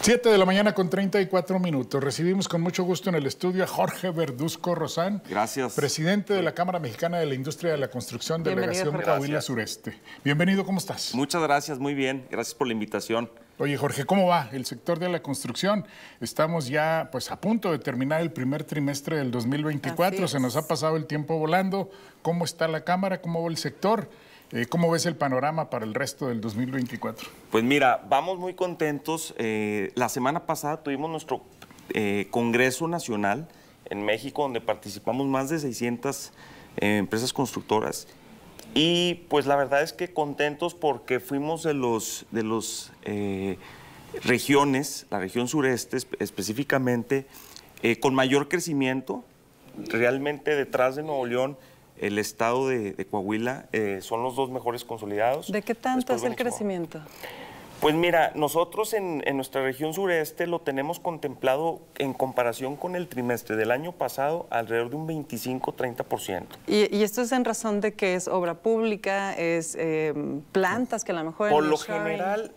7 de la mañana con 34 minutos. Recibimos con mucho gusto en el estudio a Jorge Verduzco Rosán. Gracias. Presidente de la Cámara Mexicana de la Industria de la Construcción, Delegación Coahuila Sureste. Bienvenido, ¿cómo estás? Muchas gracias, muy bien. Gracias por la invitación. Oye, Jorge, ¿cómo va el sector de la construcción? Estamos ya pues a punto de terminar el primer trimestre del 2024. Se nos ha pasado el tiempo volando. ¿Cómo está la Cámara? ¿Cómo va el sector? Eh, ¿Cómo ves el panorama para el resto del 2024? Pues mira, vamos muy contentos. Eh, la semana pasada tuvimos nuestro eh, Congreso Nacional en México, donde participamos más de 600 empresas constructoras. Y pues la verdad es que contentos porque fuimos de los, de los regiones, la región sureste específicamente, con mayor crecimiento. Realmente detrás de Nuevo León el estado de, Coahuila eh, son los dos mejores consolidados. ¿De qué tanto es el crecimiento? Pues mira, nosotros en, nuestra región sureste lo tenemos contemplado en comparación con el trimestre del año pasado alrededor de un 25-30%. ¿Y, ¿Y, esto es en razón de que es obra pública, es eh, plantas que a lo mejor... Por lo general,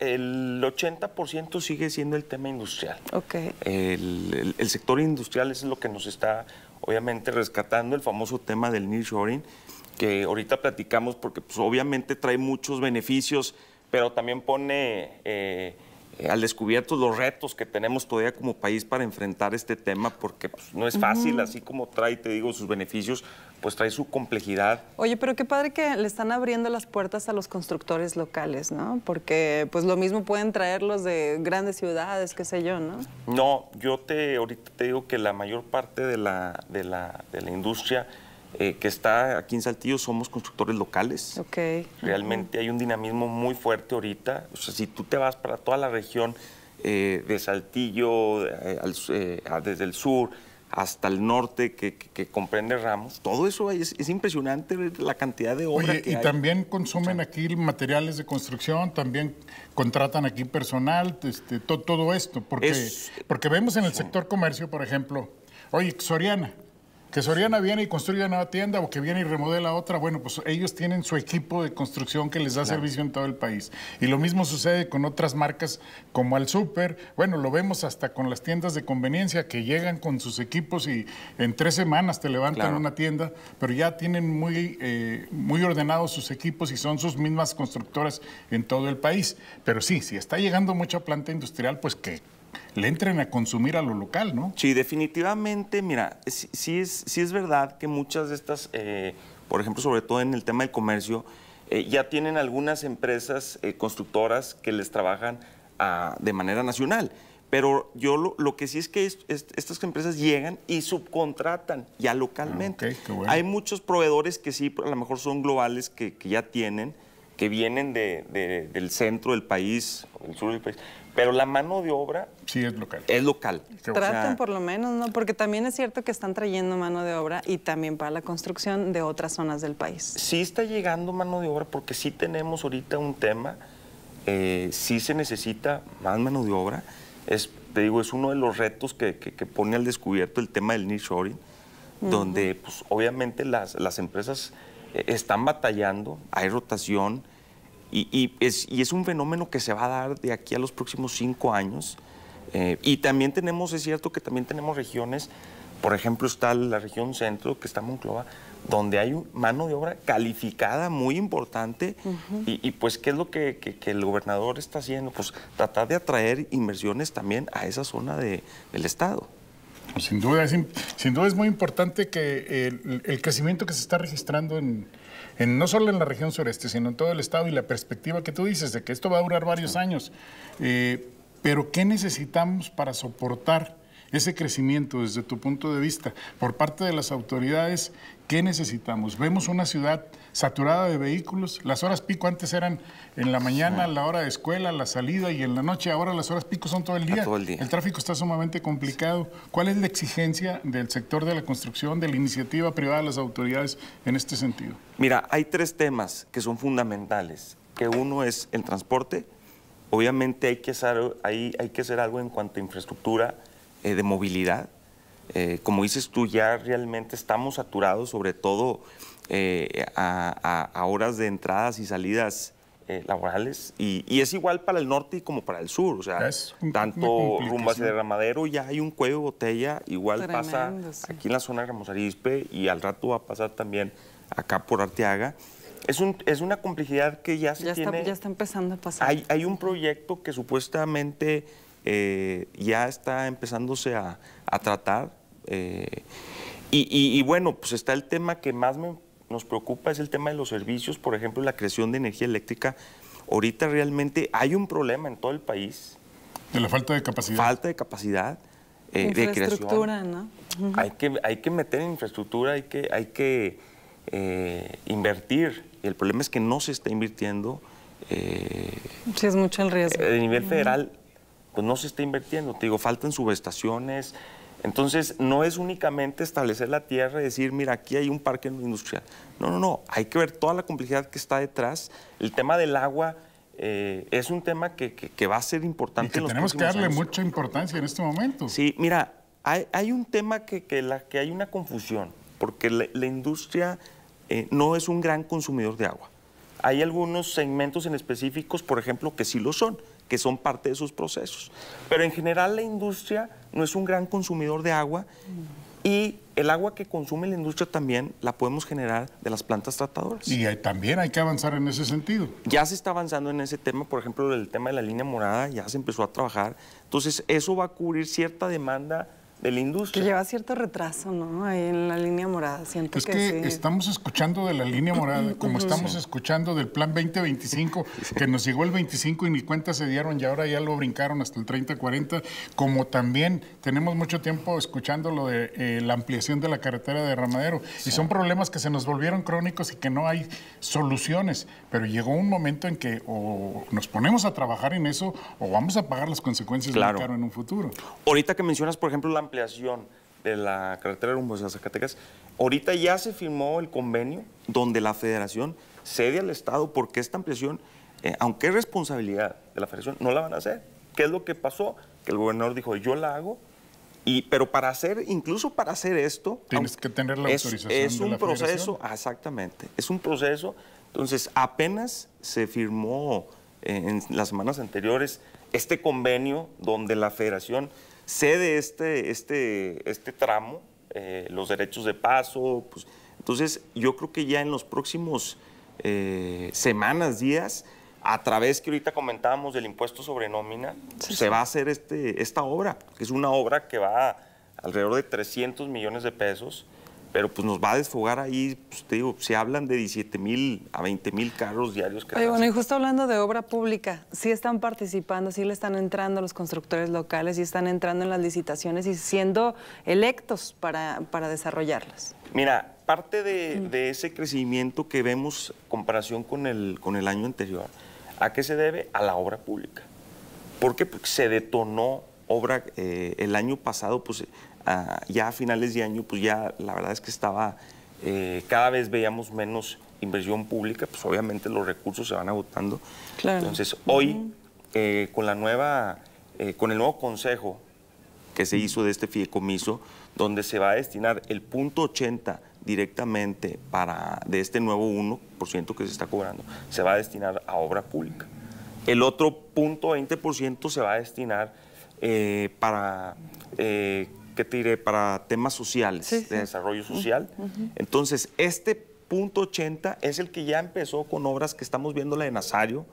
el 80% sigue siendo el tema industrial. Okay. el sector industrial es lo que nos está obviamente rescatando el famoso tema del nearshoring, que ahorita platicamos porque pues, obviamente trae muchos beneficios, pero también pone eh, al descubierto los retos que tenemos todavía como país para enfrentar este tema, porque pues, no es fácil, así como trae, te digo, sus beneficios, pues trae su complejidad. Oye, pero qué padre que le están abriendo las puertas a los constructores locales, ¿no? Porque pues lo mismo pueden traer los de grandes ciudades, qué sé yo, ¿no? No, yo te ahorita te digo que la mayor parte de la, de la, de la industria eh, que está aquí en Saltillo, somos constructores locales. Okay. Realmente hay un dinamismo muy fuerte ahorita. O sea, si tú te vas para toda la región eh, de Saltillo, eh, desde el sur hasta el norte que, comprende Ramos, todo eso es, impresionante la cantidad de obra Oye, y también consumen aquí materiales de construcción, también contratan aquí personal, este, todo esto, porque, porque vemos en el sector comercio, por ejemplo, oye, Soriana, que Soriana viene y construye una tienda o que viene y remodela otra, bueno, pues ellos tienen su equipo de construcción que les da servicio en todo el país. Y lo mismo sucede con otras marcas como al Super, bueno, lo vemos hasta con las tiendas de conveniencia que llegan con sus equipos y en tres semanas te levantan una tienda, pero ya tienen muy, eh, muy ordenados sus equipos y son sus mismas constructoras en todo el país. Pero sí, si está llegando mucha planta industrial, pues que le entren a consumir a lo local, ¿no? Sí, definitivamente, mira, sí, es, sí es verdad que muchas de estas, eh, por ejemplo, sobre todo en el tema del comercio, eh, ya tienen algunas empresas eh, constructoras que les trabajan ah, de manera nacional. Pero yo lo, que sí es que estas empresas llegan y subcontratan ya localmente. Ah, Hay muchos proveedores que sí, a lo mejor son globales, que ya tienen, que vienen de, del centro del país, del sur del país, pero la mano de obra... Sí, es local. Es local. se tratan por lo menos, ¿no? Porque también es cierto que están trayendo mano de obra y también para la construcción de otras zonas del país. Sí está llegando mano de obra porque sí tenemos ahorita un tema, eh, sí se necesita más mano de obra. Es, te digo, es uno de los retos que, que, pone al descubierto el tema del nearshoring, donde pues, obviamente las, las empresas eh, están batallando, hay rotación y, es, un fenómeno que se va a dar de aquí a los próximos cinco años. Eh, y también tenemos, es cierto que también tenemos regiones, por ejemplo está la región centro, que está Monclova, donde hay mano de obra calificada muy importante y, pues qué es lo que, el gobernador está haciendo, pues tratar de atraer inversiones también a esa zona del estado. Sin duda, es, sin duda es muy importante que el, crecimiento que se está registrando en, no solo en la región sureste, sino en todo el estado y la perspectiva que tú dices de que esto va a durar varios años. Eh, pero ¿qué necesitamos para soportar ese crecimiento desde tu punto de vista por parte de las autoridades, ¿qué necesitamos? Vemos una ciudad saturada de vehículos, las horas pico antes eran en la mañana, la hora de escuela, la salida y en la noche, ahora las horas pico son todo el día. Todo el, día. el tráfico está sumamente complicado. ¿Cuál es la exigencia del sector de la construcción, de la iniciativa privada de las autoridades en este sentido? Mira, hay tres temas que son fundamentales, que uno es el transporte, obviamente hay que hacer algo en cuanto a infraestructura, eh, de movilidad. Eh, como dices tú, ya realmente estamos saturados, sobre todo eh, a, horas de entradas y salidas laborales. Y, es igual para el norte como para el sur. O sea, tanto rumbas hacia ramadero ya hay un cuello de botella, igual pasa aquí en la zona de Ramos y al rato va a pasar también acá por Arteaga. Es, un, es, una complejidad que ya se ya tiene. Está, ya está empezando a pasar. Hay, hay un proyecto que supuestamente eh, ya está empezándose a, a tratar. Eh, y, bueno, pues está el tema que más nos preocupa, es el tema de los servicios, por ejemplo, la creación de energía eléctrica. Ahorita realmente hay un problema en todo el país. De la falta de capacidad. Falta de capacidad. Eh, de creación. ¿no? hay, que, hay que meter en infraestructura, hay que, hay que eh, invertir. El problema es que no se está invirtiendo. sí, es mucho el riesgo. A nivel federal, pues no se está invirtiendo. Te digo, faltan subestaciones. Entonces, no es únicamente establecer la tierra y decir, mira, aquí hay un parque industrial. No, no, no. Hay que ver toda la complejidad que está detrás. El tema del agua eh, es un tema que, va a ser importante. Y que tenemos que darle mucha importancia en este momento. Sí, mira, hay, un tema que, la, que hay una confusión, porque la, industria eh, no es un gran consumidor de agua. Hay algunos segmentos en específicos, por ejemplo, que sí lo son que son parte de sus procesos. Pero en general la industria no es un gran consumidor de agua y el agua que consume la industria también la podemos generar de las plantas tratadoras. Y también hay que avanzar en ese sentido. Ya se está avanzando en ese tema, por ejemplo, el tema de la línea morada ya se empezó a trabajar. Entonces, eso va a cubrir cierta demanda de la industria. Que lleva cierto retraso, ¿no? en la línea morada, siento es que, estamos escuchando de la línea morada, como estamos escuchando del plan 2025, que nos llegó el 25 y ni cuenta se dieron y ahora ya lo brincaron hasta el 30-40, como también tenemos mucho tiempo escuchando lo de eh, la ampliación de la carretera de Ramadero. Y son problemas que se nos volvieron crónicos y que no hay soluciones. Pero llegó un momento en que o nos ponemos a trabajar en eso o vamos a pagar las consecuencias claro. en un futuro. Ahorita que mencionas, por ejemplo, la ampliación de la carretera rumbo a Zacatecas, ahorita ya se firmó el convenio donde la federación cede al Estado porque esta ampliación, eh, aunque es responsabilidad de la federación, no la van a hacer. ¿Qué es lo que pasó? Que el gobernador dijo, yo la hago, y, pero para hacer, incluso para hacer esto... Tienes que tener la autorización Es un proceso, exactamente, es un proceso. Entonces, apenas se firmó eh, en las semanas anteriores este convenio donde la federación cede este, este, este tramo, eh, los derechos de paso. Pues, entonces, yo creo que ya en los próximos eh, semanas, días, a través que ahorita comentábamos del impuesto sobre nómina, se va a hacer este, esta obra, que es una obra que va alrededor de 300 millones de pesos pero pues nos va a desfogar ahí, pues digo, se hablan de 17 mil a 20 mil carros diarios que... bueno, y justo hablando de obra pública, sí están participando, sí le están entrando los constructores locales, sí están entrando en las licitaciones y siendo electos para, desarrollarlas. Mira, parte de, ese crecimiento que vemos comparación con el, con el año anterior, ¿a qué se debe? A la obra pública. ¿Por qué? Porque se detonó obra eh, el año pasado, pues ya a finales de año, pues ya la verdad es que estaba, eh, cada vez veíamos menos inversión pública, pues obviamente los recursos se van agotando. Entonces, hoy, eh, con la nueva, eh, con el nuevo consejo que se hizo de este fideicomiso, donde se va a destinar el punto 80 directamente para, de este nuevo 1% que se está cobrando, se va a destinar a obra pública. El otro punto 20% se va a destinar para que tire para temas sociales, de desarrollo social. Entonces, este punto 80 es el que ya empezó con obras que estamos viendo la de Nazario.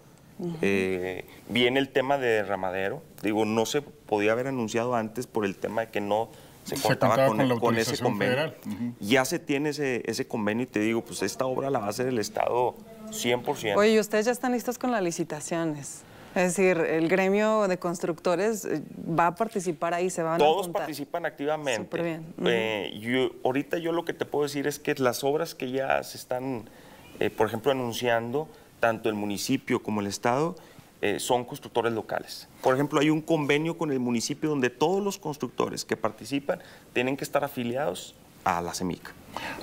Eh, viene el tema de Ramadero Digo, no se podía haber anunciado antes por el tema de que no se, cortaba contaba con, ese convenio. Ya se tiene ese, convenio y te digo, pues esta obra la va a hacer el Estado 100%. Oye, ¿y ustedes ya están listos con las licitaciones? Es decir, el gremio de constructores eh, va a participar ahí, se van a Todos participan activamente. Súper bien. Eh, ahorita yo lo que te puedo decir es que las obras que ya se están, eh, por ejemplo, anunciando, tanto el municipio como el Estado, son constructores locales. Por ejemplo, hay un convenio con el municipio donde todos los constructores que participan tienen que estar afiliados a la CEMICA.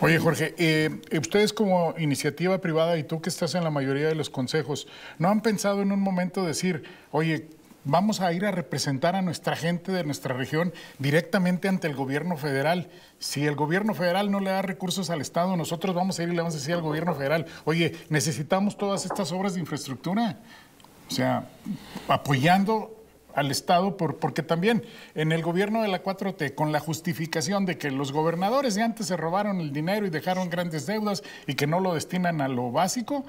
Oye, Jorge, eh, ustedes como iniciativa privada y tú que estás en la mayoría de los consejos, ¿no han pensado en un momento decir, oye, vamos a ir a representar a nuestra gente de nuestra región directamente ante el gobierno federal. Si el gobierno federal no le da recursos al Estado, nosotros vamos a ir y le vamos a decir al gobierno federal, oye, necesitamos todas estas obras de infraestructura. O sea, apoyando al Estado, por, porque también en el gobierno de la 4T, con la justificación de que los gobernadores de antes se robaron el dinero y dejaron grandes deudas y que no lo destinan a lo básico,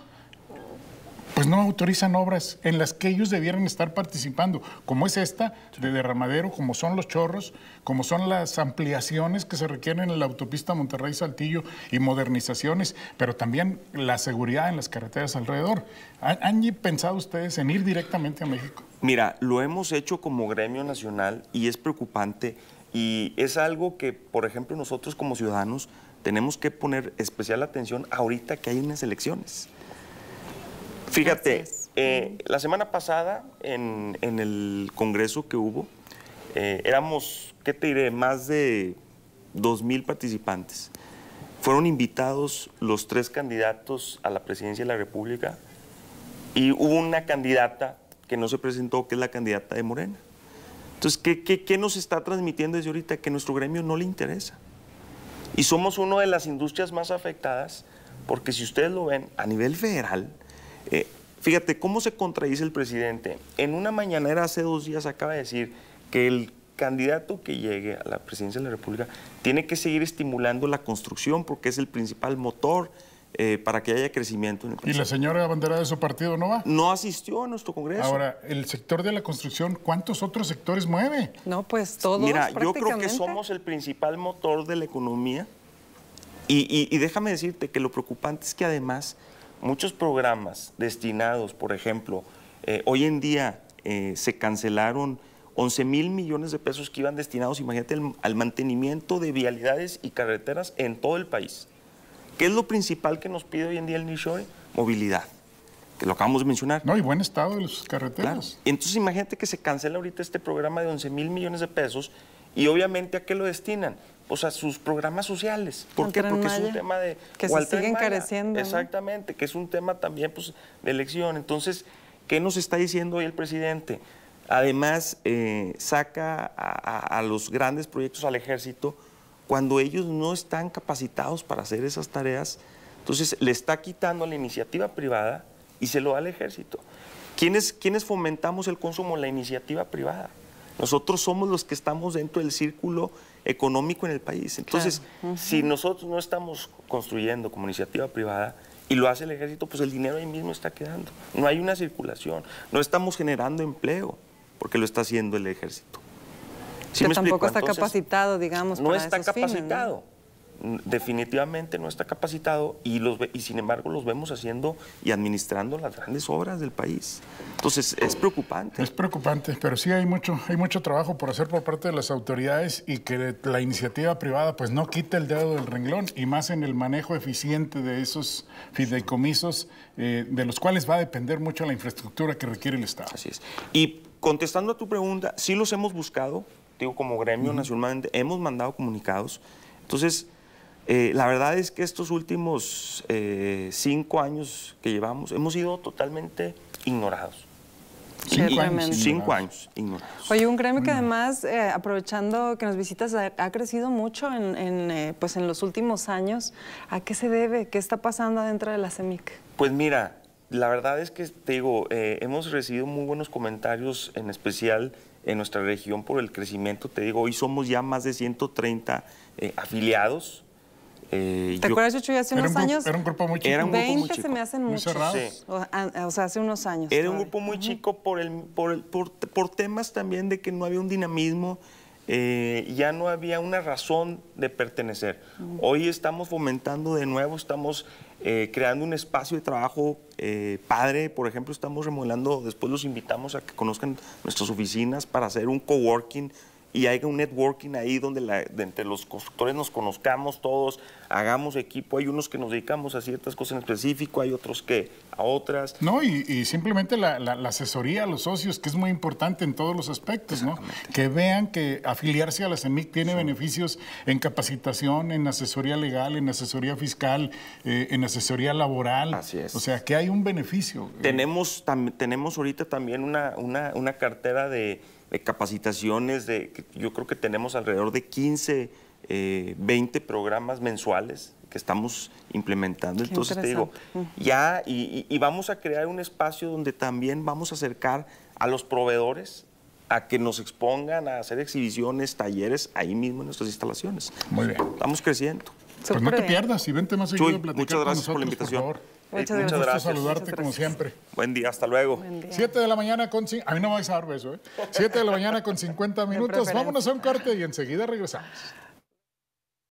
pues no autorizan obras en las que ellos debieran estar participando, como es esta de derramadero, como son los chorros, como son las ampliaciones que se requieren en la autopista Monterrey-Saltillo y modernizaciones, pero también la seguridad en las carreteras alrededor. han pensado ustedes en ir directamente a México? Mira, lo hemos hecho como gremio nacional y es preocupante y es algo que, por ejemplo, nosotros como ciudadanos tenemos que poner especial atención ahorita que hay unas elecciones. Fíjate, eh, la semana pasada en, el congreso que hubo, eh, éramos, ¿qué te diré?, más de 2.000 participantes. Fueron invitados los tres candidatos a la presidencia de la República y hubo una candidata que no se presentó, que es la candidata de Morena. Entonces, ¿qué, qué, nos está transmitiendo desde ahorita? Que nuestro gremio no le interesa. Y somos una de las industrias más afectadas, porque si ustedes lo ven a nivel federal, eh, fíjate cómo se contradice el presidente. En una mañanera hace dos días acaba de decir que el candidato que llegue a la presidencia de la República tiene que seguir estimulando la construcción porque es el principal motor eh, para que haya crecimiento en el país. ¿Y la señora bandera de su partido no va? No asistió a nuestro Congreso. Ahora, el sector de la construcción, ¿cuántos otros sectores mueve? No, pues todos. Mira, yo creo que somos el principal motor de la economía. Y, déjame decirte que lo preocupante es que además muchos programas destinados, por ejemplo, eh, hoy en día eh, se cancelaron 11 mil millones de pesos que iban destinados, imagínate, al mantenimiento de vialidades y carreteras en todo el país. ¿Qué es lo principal que nos pide hoy en día el Nishore? Movilidad, que lo acabamos de mencionar. No, y buen estado de las carreteras. Entonces imagínate que se cancela ahorita este programa de 11 mil millones de pesos y obviamente ¿a qué lo destinan? Pues a sus programas sociales. ¿Por qué? Porque es un tema de... Que se siguen careciendo. Exactamente, que es un tema también pues, de elección. Entonces, ¿qué nos está diciendo hoy el presidente? Además, eh, saca a los grandes proyectos al ejército cuando ellos no están capacitados para hacer esas tareas. Entonces le está quitando la iniciativa privada y se lo da al ejército. ¿Quiénes, ¿Quiénes, fomentamos el consumo? La iniciativa privada. Nosotros somos los que estamos dentro del círculo económico en el país. Entonces, si nosotros no estamos construyendo como iniciativa privada y lo hace el ejército, pues el dinero ahí mismo está quedando. No hay una circulación, no estamos generando empleo porque lo está haciendo el ejército. ¿Sí tampoco está capacitado, digamos. No para está capacitado. Definitivamente no está capacitado y, los, y sin embargo los vemos haciendo y administrando las grandes obras del país. Entonces es preocupante. Es preocupante, pero sí hay mucho, hay mucho trabajo por hacer por parte de las autoridades y que la iniciativa privada pues no quite el dedo del renglón y más en el manejo eficiente de esos fideicomisos eh, de los cuales va a depender mucho la infraestructura que requiere el Estado. Así es. Y contestando a tu pregunta, sí los hemos buscado, ...digo, como gremio nacionalmente, hemos mandado comunicados. Entonces, eh, la verdad es que estos últimos eh, cinco años que llevamos hemos sido totalmente ignorados. Cinco años, cinco ignorados. Oye, un gremio que además, eh, aprovechando que nos visitas, ha, crecido mucho en, pues en los últimos años. ¿A qué se debe? ¿Qué está pasando adentro de la CEMIC? Pues mira, la verdad es que, te digo, hemos recibido muy buenos comentarios, en especial en nuestra región por el crecimiento. Te digo, hoy somos ya más de 130 eh, afiliados. Eh, ¿Te yo... acuerdas, Chucho, hace unos años? Era un grupo muy chico. Era un 20 muy chico. se me hacen muchos. O, ah, o, sea, hace unos años. Era un grupo muy chico por, el, por, por, temas también de que no había un dinamismo, eh, ya no había una razón de pertenecer. Hoy estamos fomentando de nuevo, estamos eh, creando un espacio de trabajo eh, padre. Por ejemplo, estamos remodelando, después los invitamos a que conozcan nuestras oficinas para hacer un coworking y haya un networking ahí donde la, entre los constructores nos conozcamos todos, hagamos equipo. Hay unos que nos dedicamos a ciertas cosas en específico, hay otros que a otras. No, y, simplemente la, asesoría a los socios, que es muy importante en todos los aspectos, ¿no? Que vean que afiliarse a la CEMIC tiene beneficios en capacitación, en asesoría legal, en asesoría fiscal, eh, en asesoría laboral. Así es. O sea, que hay un beneficio. Tenemos, tenemos ahorita también una cartera de capacitaciones, de, yo creo que tenemos alrededor de 15, 20 eh, programas mensuales que estamos implementando. Entonces te digo, ya, y, vamos a crear un espacio donde también vamos a acercar a los proveedores a que nos expongan a hacer exhibiciones, talleres ahí mismo en nuestras instalaciones. Muy bien. Estamos creciendo. Pues no te pierdas y vente más seguido a platicar Muchas gracias por la invitación. Muchas, gracias. saludarte como siempre. Buen día, hasta luego. Día. Siete de la mañana con... A mí no me vais a dar beso, ¿eh? Siete de la mañana con 50 minutos. Vámonos a un corte y enseguida regresamos.